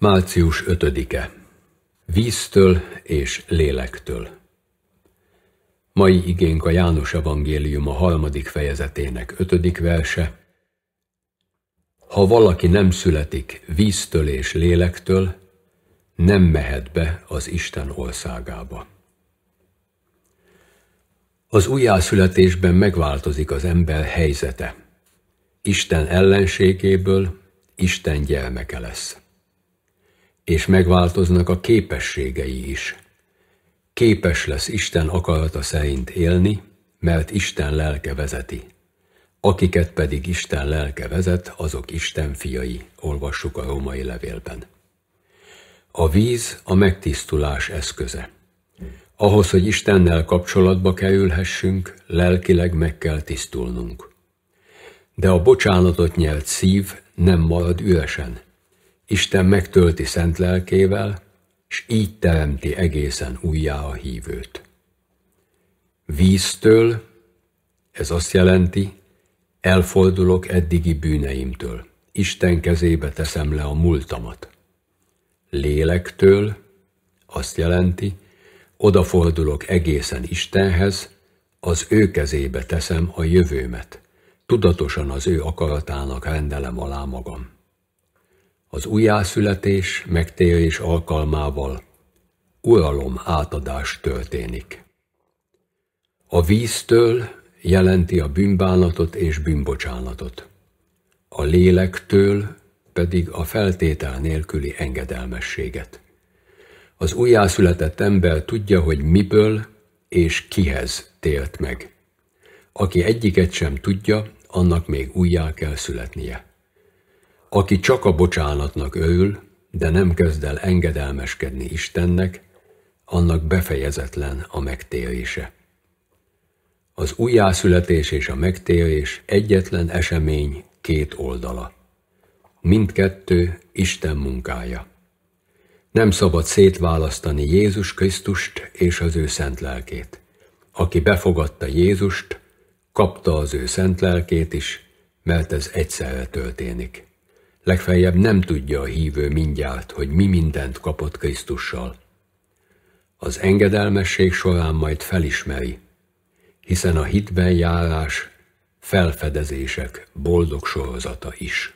Március 5-e Víztől és lélektől Mai igénk a János Evangélium a harmadik fejezetének ötödik verse. Ha valaki nem születik víztől és lélektől, nem mehet be az Isten országába. Az újjászületésben megváltozik az ember helyzete. Isten ellenségéből Isten gyermeke lesz és megváltoznak a képességei is. Képes lesz Isten akarata szerint élni, mert Isten lelke vezeti. Akiket pedig Isten lelke vezet, azok Isten fiai, olvassuk a római levélben. A víz a megtisztulás eszköze. Ahhoz, hogy Istennel kapcsolatba kerülhessünk, lelkileg meg kell tisztulnunk. De a bocsánatot nyert szív nem marad üresen, Isten megtölti szent lelkével, és így teremti egészen újjá a hívőt. Víztől, ez azt jelenti, elfordulok eddigi bűneimtől, Isten kezébe teszem le a múltamat. Lélektől, azt jelenti, odafordulok egészen Istenhez, az ő kezébe teszem a jövőmet, tudatosan az ő akaratának rendelem alá magam az újjászületés megtérés alkalmával uralom átadás történik. A víztől jelenti a bűnbánatot és bűnbocsánatot, a lélektől pedig a feltétel nélküli engedelmességet. Az újjászületett ember tudja, hogy miből és kihez tért meg. Aki egyiket sem tudja, annak még újjá kell születnie. Aki csak a bocsánatnak örül, de nem kezd el engedelmeskedni Istennek, annak befejezetlen a megtérése. Az újjászületés és a megtérés egyetlen esemény két oldala. Mindkettő Isten munkája. Nem szabad szétválasztani Jézus Krisztust és az ő szent lelkét. Aki befogadta Jézust, kapta az ő szent lelkét is, mert ez egyszerre történik legfeljebb nem tudja a hívő mindjárt, hogy mi mindent kapott Krisztussal. Az engedelmesség során majd felismeri, hiszen a hitben járás felfedezések boldog sorozata is.